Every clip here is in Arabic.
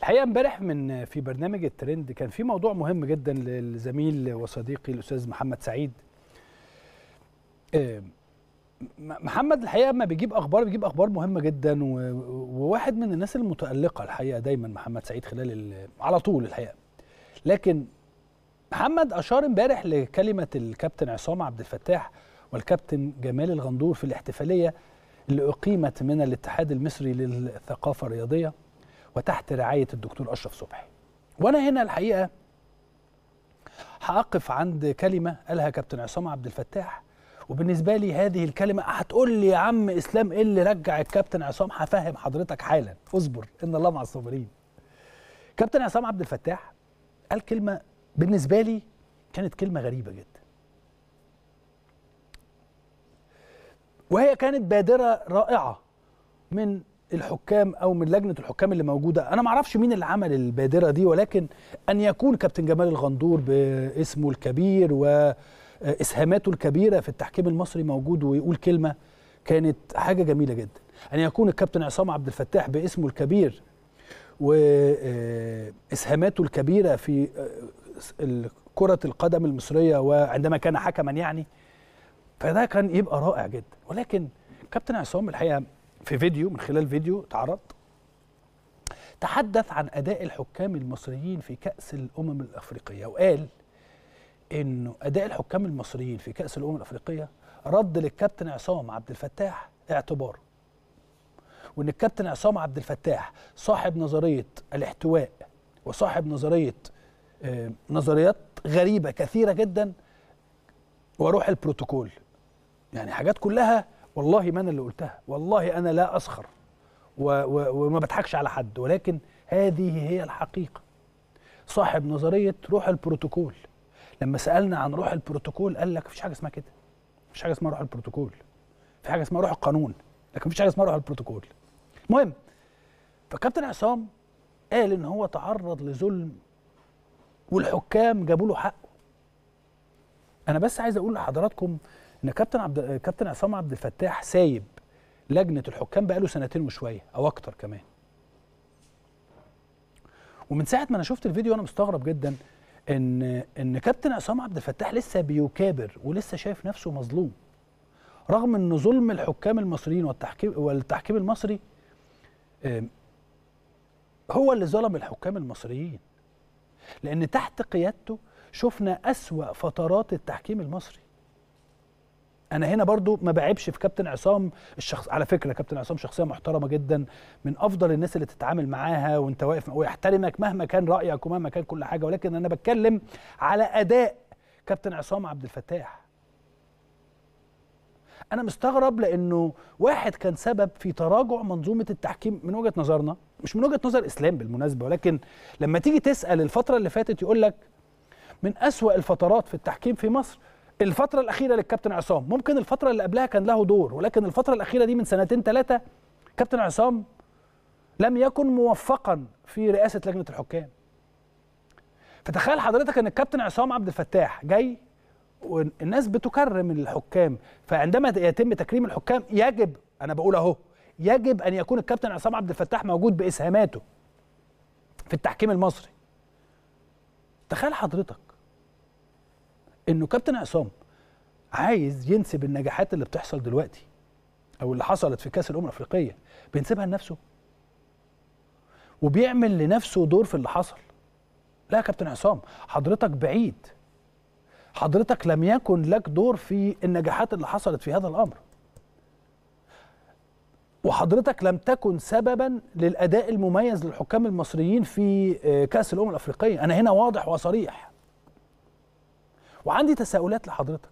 الحقيقه امبارح من في برنامج الترند كان في موضوع مهم جدا للزميل وصديقي الاستاذ محمد سعيد آه، محمد الحقيقه لما بيجيب اخبار بيجيب اخبار مهمه جدا وواحد من الناس المتالقه الحقيقه دايما محمد سعيد خلال على طول الحقيقه لكن محمد اشار امبارح لكلمه الكابتن عصام عبد الفتاح والكابتن جمال الغندور في الاحتفاليه اللي اقيمت من الاتحاد المصري للثقافه الرياضيه وتحت رعايه الدكتور اشرف صبحي وانا هنا الحقيقه هقف عند كلمه قالها كابتن عصام عبد الفتاح وبالنسبه لي هذه الكلمه هتقول لي يا عم اسلام ايه اللي رجع الكابتن عصام هفهم حضرتك حالا اصبر ان الله مع الصابرين كابتن عصام عبد الفتاح قال كلمه بالنسبه لي كانت كلمه غريبه جدا وهي كانت بادره رائعه من الحكام او من لجنه الحكام اللي موجوده انا ما اعرفش مين اللي عمل البادره دي ولكن ان يكون كابتن جمال الغندور باسمه الكبير واسهاماته الكبيره في التحكيم المصري موجود ويقول كلمه كانت حاجه جميله جدا ان يكون الكابتن عصام عبد الفتاح باسمه الكبير واسهاماته الكبيره في كره القدم المصريه وعندما كان حكما يعني فده كان يبقى رائع جدا ولكن كابتن عصام الحقيقه في فيديو من خلال فيديو اتعرض تحدث عن أداء الحكام المصريين في كأس الأمم الأفريقية وقال إنه أداء الحكام المصريين في كأس الأمم الأفريقية رد للكابتن عصام عبد الفتاح اعتبار وإن الكابتن عصام عبد الفتاح صاحب نظرية الاحتواء وصاحب نظرية آه، نظريات غريبة كثيرة جدا وروح البروتوكول يعني حاجات كلها والله ما انا اللي قلتها والله انا لا اسخر وما بضحكش على حد ولكن هذه هي الحقيقه صاحب نظريه روح البروتوكول لما سالنا عن روح البروتوكول قال لك مفيش حاجه اسمها كده مفيش حاجه اسمها روح البروتوكول في حاجه اسمها روح القانون لكن مفيش حاجه اسمها روح البروتوكول المهم فكابتن عصام قال ان هو تعرض لظلم والحكام جابوا له حقه انا بس عايز اقول لحضراتكم ان كابتن عبد كابتن عصام عبد الفتاح سايب لجنه الحكام بقاله سنتين وشويه او اكتر كمان ومن ساعه ما انا شفت الفيديو انا مستغرب جدا ان ان كابتن عصام عبد الفتاح لسه بيكابر ولسه شايف نفسه مظلوم رغم ان ظلم الحكام المصريين والتحكيم والتحكيم المصري هو اللي ظلم الحكام المصريين لان تحت قيادته شفنا اسوا فترات التحكيم المصري انا هنا برضو ما بعيبش في كابتن عصام الشخص على فكره كابتن عصام شخصيه محترمه جدا من افضل الناس اللي تتعامل معاها وانت واقف ويحترمك مهما كان رايك ومهما كان كل حاجه ولكن انا بتكلم على اداء كابتن عصام عبد الفتاح انا مستغرب لانه واحد كان سبب في تراجع منظومه التحكيم من وجهه نظرنا مش من وجهه نظر اسلام بالمناسبه ولكن لما تيجي تسال الفتره اللي فاتت يقول لك من اسوا الفترات في التحكيم في مصر الفتره الاخيره للكابتن عصام ممكن الفتره اللي قبلها كان له دور ولكن الفتره الاخيره دي من سنتين ثلاثه كابتن عصام لم يكن موفقا في رئاسه لجنه الحكام فتخيل حضرتك ان الكابتن عصام عبد الفتاح جاي والناس بتكرم الحكام فعندما يتم تكريم الحكام يجب انا بقول اهو يجب ان يكون الكابتن عصام عبد الفتاح موجود باسهاماته في التحكيم المصري تخيل حضرتك انه كابتن عصام عايز ينسب النجاحات اللي بتحصل دلوقتي او اللي حصلت في كاس الامم الافريقيه بينسبها لنفسه وبيعمل لنفسه دور في اللي حصل لا يا كابتن عصام حضرتك بعيد حضرتك لم يكن لك دور في النجاحات اللي حصلت في هذا الامر وحضرتك لم تكن سببا للاداء المميز للحكام المصريين في آه، كاس الامم الافريقيه انا هنا واضح وصريح وعندي تساؤلات لحضرتك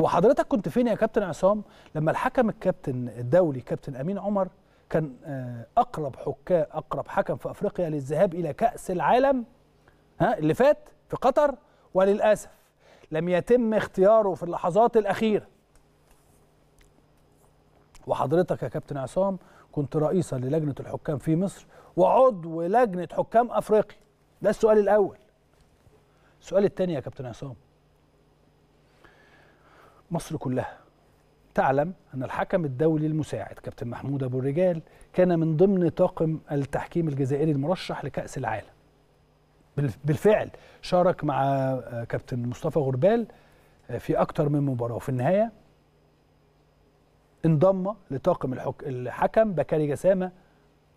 هو حضرتك كنت فين يا كابتن عصام لما الحكم الكابتن الدولي كابتن امين عمر كان آه، اقرب حكام اقرب حكم في افريقيا للذهاب الى كاس العالم ها اللي فات في قطر وللاسف لم يتم اختياره في اللحظات الاخيره وحضرتك يا كابتن عصام كنت رئيسا للجنه الحكام في مصر وعضو لجنه حكام افريقيا ده السؤال الاول السؤال الثاني يا كابتن عصام مصر كلها تعلم أن الحكم الدولي المساعد كابتن محمود أبو الرجال كان من ضمن طاقم التحكيم الجزائري المرشح لكأس العالم بالفعل شارك مع آه، كابتن مصطفى غربال آه، في اكثر من مباراة وفي النهاية انضم لطاقم الحكم بكاري جسامة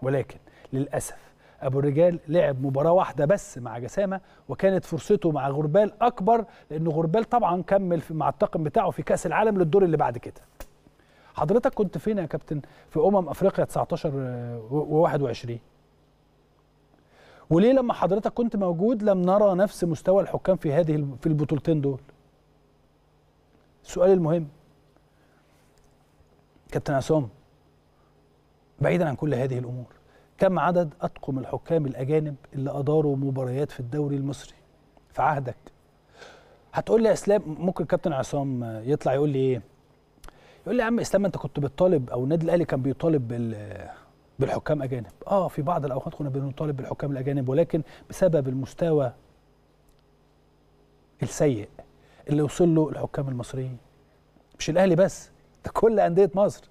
ولكن للأسف ابو الرجال لعب مباراه واحده بس مع جسامه وكانت فرصته مع غربال اكبر لان غربال طبعا كمل مع الطاقم بتاعه في كاس العالم للدور اللي بعد كده حضرتك كنت فين يا كابتن في امم افريقيا 19 آه، و21 وليه لما حضرتك كنت موجود لم نرى نفس مستوى الحكام في هذه في البطولتين دول السؤال المهم كابتن عصام بعيدا عن كل هذه الامور كم عدد أطقم الحكام الأجانب اللي أداروا مباريات في الدوري المصري في عهدك هتقول لي يا اسلام ممكن كابتن عصام يطلع يقول لي ايه يقول لي يا عم اسلام انت كنت بتطالب او النادي الاهلي كان بيطالب بال بالحكام اجانب اه في بعض الاوقات كنا بنطالب بالحكام الاجانب ولكن بسبب المستوى السيء اللي وصل له الحكام المصريين مش الاهلي بس ده كل انديه مصر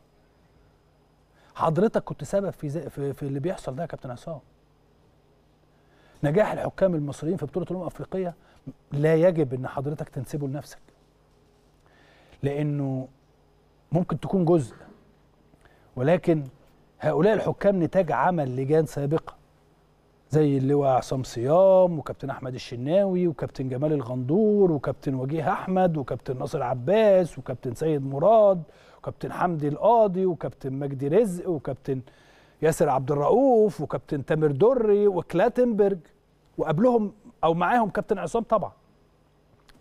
حضرتك كنت سبب في, في, في اللي بيحصل ده يا كابتن عصام نجاح الحكام المصريين في بطوله الامم الافريقيه لا يجب ان حضرتك تنسبه لنفسك لانه ممكن تكون جزء ولكن هؤلاء الحكام نتاج عمل لجان سابقه زي اللواء عصام صيام وكابتن احمد الشناوي وكابتن جمال الغندور وكابتن وجيه احمد وكابتن ناصر عباس وكابتن سيد مراد وكابتن حمدي القاضي وكابتن مجدي رزق وكابتن ياسر عبد الرؤوف وكابتن تامر دري وكلاتنبرج وقبلهم او معاهم كابتن عصام طبعا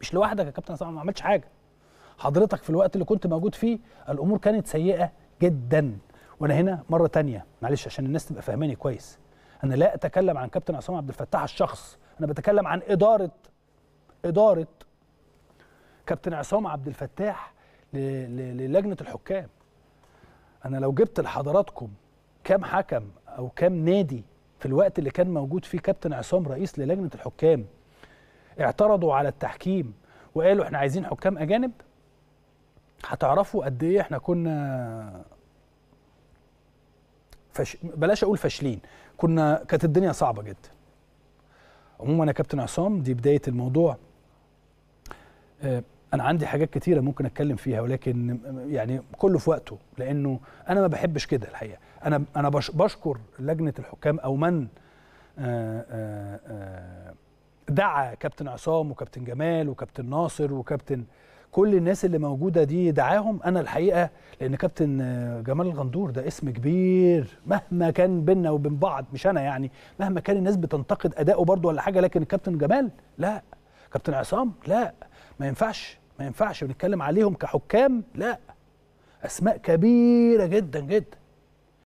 مش لوحدك يا كابتن عصام ما عملتش حاجه حضرتك في الوقت اللي كنت موجود فيه الامور كانت سيئه جدا وانا هنا مره تانية معلش عشان الناس تبقى فاهماني كويس انا لا اتكلم عن كابتن عصام عبد الفتاح الشخص انا بتكلم عن اداره اداره كابتن عصام عبد الفتاح للجنه الحكام انا لو جبت لحضراتكم كام حكم او كام نادي في الوقت اللي كان موجود فيه كابتن عصام رئيس للجنه الحكام اعترضوا على التحكيم وقالوا احنا عايزين حكام اجانب هتعرفوا قد ايه احنا كنا فش... بلاش اقول فاشلين كنا كانت الدنيا صعبه جدا عموما يا كابتن عصام دي بدايه الموضوع آه، انا عندي حاجات كتيره ممكن اتكلم فيها ولكن يعني كله في وقته لانه انا ما بحبش كده الحقيقه انا انا بشكر لجنه الحكام او من آه، آه، دعا كابتن عصام وكابتن جمال وكابتن ناصر وكابتن كل الناس اللي موجوده دي دعاهم انا الحقيقه لان كابتن جمال الغندور ده اسم كبير مهما كان بينا وبين بعض مش انا يعني مهما كان الناس بتنتقد اداؤه برضو ولا حاجه لكن الكابتن جمال لا كابتن عصام لا ما ينفعش ما ينفعش بنتكلم عليهم كحكام لا اسماء كبيره جدا جدا